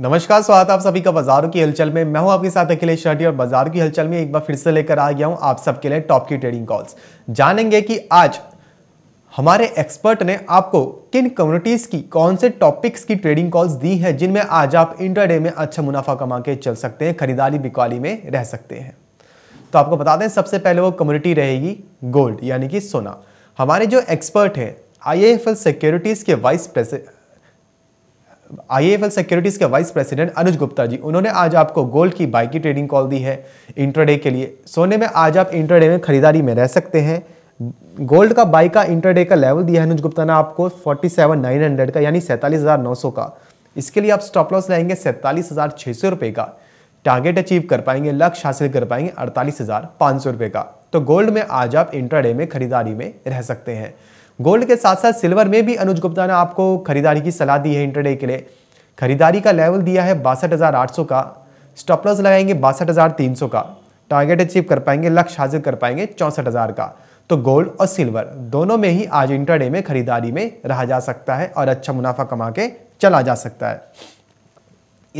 नमस्कार स्वागत आप सभी का बाजारों की हलचल में मैं हूं आपके साथ अखिलेश शर्टी और बाजार की हलचल में एक बार फिर से लेकर आ गया हूं आप सबके लिए टॉप की ट्रेडिंग कॉल्स जानेंगे कि आज हमारे एक्सपर्ट ने आपको किन कम्युनिटीज़ की कौन से टॉपिक्स की ट्रेडिंग कॉल्स दी है जिनमें आज आप इंटरडे में अच्छा मुनाफा कमा के चल सकते हैं खरीदारी बिकवाली में रह सकते हैं तो आपको बता दें सबसे पहले वो कम्युनिटी रहेगी गोल्ड यानी कि सोना हमारे जो एक्सपर्ट हैं आई सिक्योरिटीज़ के वाइस प्रेसिडेंट आईएफएल सिक्योरिटीज के वाइस प्रेसिडेंट अनुज गुप्ता जी उन्होंने आज आपको गोल्ड की बाइकी ट्रेडिंग कॉल दी है इंटरडे के लिए सोने में आज आप इंटरडे में खरीदारी में रह सकते हैं गोल्ड का बाई का इंटरडे का लेवल दिया है अनुज गुप्ता ने आपको 47,900 का यानी 47,900 का इसके लिए आप स्टॉप लॉस लाएंगे सैंतालीस रुपए का टारगेट अचीव कर पाएंगे लक्ष्य हासिल कर पाएंगे अड़तालीस रुपए का तो गोल्ड में आज आप इंटरडे में खरीदारी में रह सकते हैं गोल्ड के साथ साथ सिल्वर में भी अनुज गुप्ता ने आपको खरीदारी की सलाह दी है इंटरडे के लिए खरीदारी का लेवल दिया है बासठ का स्टॉप लॉस लगाएंगे बासठ का टारगेट अचीव कर पाएंगे लक्ष्य हासिल कर पाएंगे चौंसठ का तो गोल्ड और सिल्वर दोनों में ही आज इंटरडे में खरीदारी में रहा जा सकता है और अच्छा मुनाफा कमा के चला जा सकता है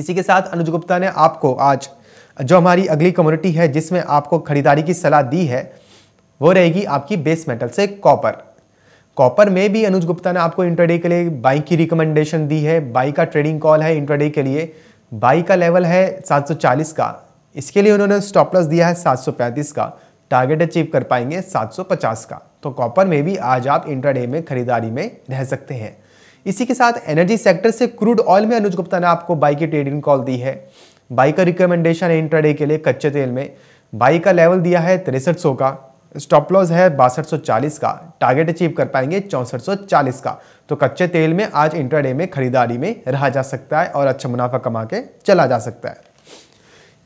इसी के साथ अनुज गुप्ता ने आपको आज जो हमारी अगली कम्युनिटी है जिसमें आपको खरीदारी की सलाह दी है वो रहेगी आपकी बेस मेटल से कॉपर कॉपर में भी अनुज गुप्ता ने आपको इंट्राडे के लिए बाई की रिकमेंडेशन दी है बाई का ट्रेडिंग कॉल है इंट्राडे के लिए बाई का लेवल है 740 का इसके लिए उन्होंने स्टॉप लॉस दिया है 735 का टारगेट अचीव कर पाएंगे 750 का तो कॉपर में भी आज आप इंट्राडे में खरीदारी में रह सकते हैं इसी के साथ एनर्जी सेक्टर से क्रूड ऑयल में अनुज गुप्ता ने आपको बाई की ट्रेडिंग कॉल दी है बाई का रिकमेंडेशन है इंट्राडे के लिए कच्चे तेल में बाई का लेवल दिया है तिरसठ का स्टॉप लॉस है बासठ का टारगेट अचीव कर पाएंगे चौंसठ का तो कच्चे तेल में आज इंटरडे में खरीदारी में रहा जा सकता है और अच्छा मुनाफा कमा के चला जा सकता है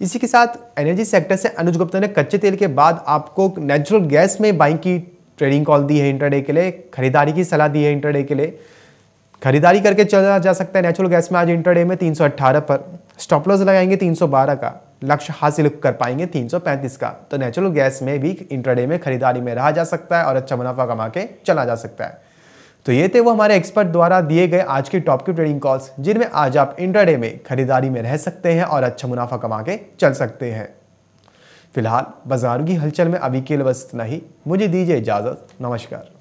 इसी के साथ एनर्जी सेक्टर से अनुज गुप्ता ने कच्चे तेल के बाद आपको नेचुरल गैस में बाइंग की ट्रेडिंग कॉल दी है इंटरडे के लिए खरीदारी की सलाह दी है इंटरडे के लिए खरीदारी करके चला जा सकता है नेचुरल गैस में आज इंटरडे में तीन पर स्टॉप लॉस लगाएंगे तीन का लक्ष्य हासिल कर पाएंगे 335 का तो नेचुरल गैस में भी इंट्राडे में खरीदारी में रहा जा सकता है और अच्छा मुनाफा कमा के चला जा सकता है तो ये थे वो हमारे एक्सपर्ट द्वारा दिए गए आज के टॉप की ट्रेडिंग कॉल्स जिनमें आज आप इंटरडे में खरीदारी में रह सकते हैं और अच्छा मुनाफा कमा के चल सकते हैं फिलहाल बाजारों की हलचल में अभी के लिए बस इतना ही मुझे दीजिए इजाज़त नमस्कार